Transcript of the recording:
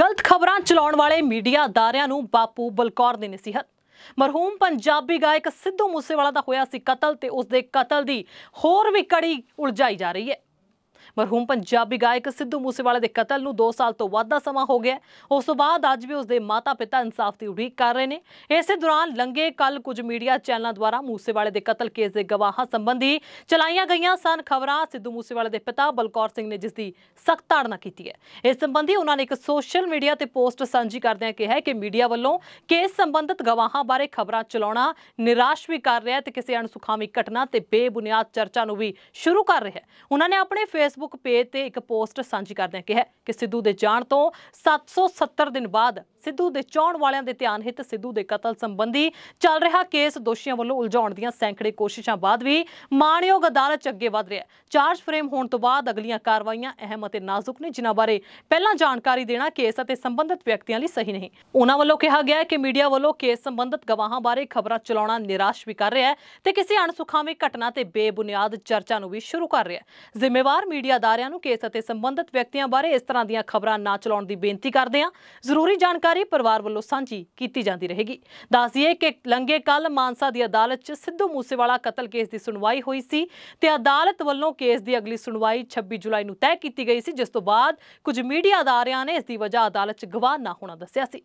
ਗਲਤ ਖਬਰਾਂ ਚਲਾਉਣ ਵਾਲੇ ਮੀਡੀਆ ਦਾਰਿਆਂ ਨੂੰ ਬਾਪੂ ਬਲਕੌਰ ਦੀ ਨਸੀਹਤ ਮਰਹੂਮ ਪੰਜਾਬੀ ਗਾਇਕ ਸਿੱਧੂ ਮੂਸੇਵਾਲਾ ਦਾ ਹੋਇਆ ਸੀ ਕਤਲ ਤੇ ਉਸ ਦੇ ਕਤਲ ਦੀ ਹੋਰ ਵੀ ਕੜੀ ਉਲਝਾਈ ਜਾ ਰਹੀ ਹੈ ਮਰਹੂਮ ਪੰਜਾਬੀ ਗਾਇਕ ਸਿੱਧੂ ਮੂਸੇਵਾਲੇ ਦੇ ਕਤਲ ਨੂੰ 2 ਸਾਲ ਤੋਂ ਵੱਧ ਦਾ ਸਮਾਂ ਹੋ ਗਿਆ ਉਸ ਤੋਂ ਬਾਅਦ ਅੱਜ ਵੀ ਉਸ ਦੇ ਮਾਤਾ-ਪਿਤਾ ਇਨਸਾਫ ਦੀ ਉਡੀਕ ਕਰ ਰਹੇ ਨੇ ਇਸੇ ਦੌਰਾਨ ਲੰਗੇ ਕੱਲ ਕੁਝ ਮੀਡੀਆ ਚੈਨਲਾਂ ਦੁਆਰਾ ਮੂਸੇਵਾਲੇ ਦੇ ਕਤਲ ਕੇਸ ਦੇ ਗਵਾਹਾਂ ਸੰਬੰਧੀ ਚਲਾਈਆਂ ਗਈਆਂ ਸਨ ਖਬਰਾਂ ਸਿੱਧੂ ਮੂਸੇਵਾਲੇ ਦੇ ਪਿਤਾ ਬਲਕੌਰ ਸਿੰਘ ਨੇ ਜਿਸ ਦੀ ਸਖਤ ਤਾੜਨਾ ਕੀਤੀ ਹੈ ਇਸ ਸੰਬੰਧੀ ਉਹਨਾਂ ਨੇ ਇੱਕ ਸੋਸ਼ਲ ਮੀਡੀਆ ਤੇ ਪੋਸਟ ਸਾਂਝੀ ਕਰਦਿਆਂ ਕਿਹਾ ਕਿ ਮੀਡੀਆ ਵੱਲੋਂ ਕੇਸ ਸੰਬੰਧਿਤ ਗਵਾਹਾਂ ਬਾਰੇ ਖਬਰਾਂ ਚਲਾਉਣਾ ਨਿਰਾਸ਼ ਵੀ ਕਰ ਰਿਹਾ ਹੈ ਤੇ ਕਿਸੇ ਅਣਸੁਖਾਵੀ ਘਟਨਾ ਤੇ ਬੇਬੁਨਿਆਦ ਚਰਚਾ ਨੂੰ ਵੀ ਸ਼ੁਰੂ ਕਰ ਰਿਹਾ ਹੈ ਉਹਨਾਂ ਨੇ ਆਪਣੇ ਫੇਸਬੁੱਕ ਫੇਸਬੁੱਕ ਪੇਜ ਤੇ ਇੱਕ ਪੋਸਟ ਸਾਂਝੀ ਕਰਦਿਆਂ ਕਿਹਾ ਕਿ ਸਿੱਧੂ ਦੇ ਜਾਣ ਤੋਂ 770 ਦਿਨ ਬਾਅਦ ਸਿੱਧੂ ਦੇ ਚੌਣ ਵਾਲਿਆਂ ਦੇ ਧਿਆਨ ਹਿੱਤ ਸਿੱਧੂ ਦੇ ਕਤਲ ਸੰਬੰਧੀ ਚੱਲ ਰਿਹਾ ਕੇਸ ਦੋਸ਼ੀਆਂ ਵੱਲੋਂ ਉਲਝਾਉਣ ਦੀਆਂ ਸੈਂਕੜੇ ਕੋਸ਼ਿਸ਼ਾਂ ਬਾਅਦ ਵੀ ਮਾਣਯੋਗ ਅਦਾਲਤ 'ਚ ਅੱਗੇ ਵਧ ਰਿਹਾ ਚਾਰਜ ਫਰੇਮ ਹੋਣ ਤੋਂ ਬਾਅਦ ਅਗਲੀਆਂ ਕਾਰਵਾਈਆਂ ਅਹਿਮ ਅਤੇ ਨਾਜ਼ੁਕ ਨੇ ਜਿਨ੍ਹਾਂ ਬਾਰੇ ਪਹਿਲਾਂ ਜਾਣਕਾਰੀ ਦੇਣਾ ਕੇਸ ਅਤੇ ਸੰਬੰਧਿਤ ਵਿਅਕਤੀਆਂ ਲਈ ਸਹੀ ਨਹੀਂ ਉਹਨਾਂ ਵੱਲੋਂ ਕਿਹਾ ਗਿਆ ਹੈ ਕਿ ਮੀਡੀਆ ਵੱਲੋਂ ਕੇਸ ਸੰਬੰਧਿਤ ਗਵਾਹਾਂ ਬਾਰੇ ਖਬਰਾਂ ਚਲਾਉਣਾ ਨਿਰਾਸ਼ ਵੀ ਕਰ ਰਿਹਾ ਹੈ ਤੇ ਕਿਸੇ ਅਣਸੁਖਾਵੀ ਘਟਨਾ ਤੇ ਬੇਬੁਨਿਆਦ ਚਰਚਾ ਨੂੰ ਵੀ ਸ਼ੁਰੂ ਕਰ ਰਿਹਾ ਹੈ ਜ਼ਿੰਮੇਵਾਰ ਮੀਡੀਆ ਅਦਾਰਿਆਂ ਨੂੰ ਕੇਸ ਅਤੇ ਸੰਬੰਧਿਤ ਵਿਅਕਤੀਆਂ ਬਾਰੇ ਇਸ ਤਰ੍ਹਾਂ ਦੀਆਂ ਖਬਰਾਂ ਨਾ ਚਲਾਉਣ ਦੀ ਬੇਨਤੀ ਕਰਦੇ ਹਾਂ ਜ਼ਰੂਰੀ ਜਾਣਕਾਰੀ ਸਾਰੇ ਪਰਿਵਾਰ ਵੱਲੋਂ ਸਾਂਝੀ ਕੀਤੀ ਜਾਂਦੀ ਰਹੇਗੀ ਦੱਸ ਦਈਏ ਕਿ ਲੰਗੇ ਕੱਲ ਮਾਨਸਾ ਦੀ ਅਦਾਲਤ 'ਚ ਸਿੱਧੂ ਮੂਸੇਵਾਲਾ ਕਤਲ ਕੇਸ ਦੀ ਸੁਣਵਾਈ ਹੋਈ ਸੀ ਤੇ ਅਦਾਲਤ ਵੱਲੋਂ ਕੇਸ ਦੀ ਅਗਲੀ ਸੁਣਵਾਈ 26 ਜੁਲਾਈ ਨੂੰ ਤੈਅ ਕੀਤੀ ਗਈ ਸੀ ਜਿਸ ਤੋਂ ਬਾਅਦ ਕੁਝ ਮੀਡੀਆ ਅਦਾਰਿਆਂ ਨੇ ਇਸ ਦੀ ਵਜ੍ਹਾ ਅਦਾਲਤ 'ਚ ਗਵਾਹ ਨਾ ਹੋਣਾ ਦੱਸਿਆ ਸੀ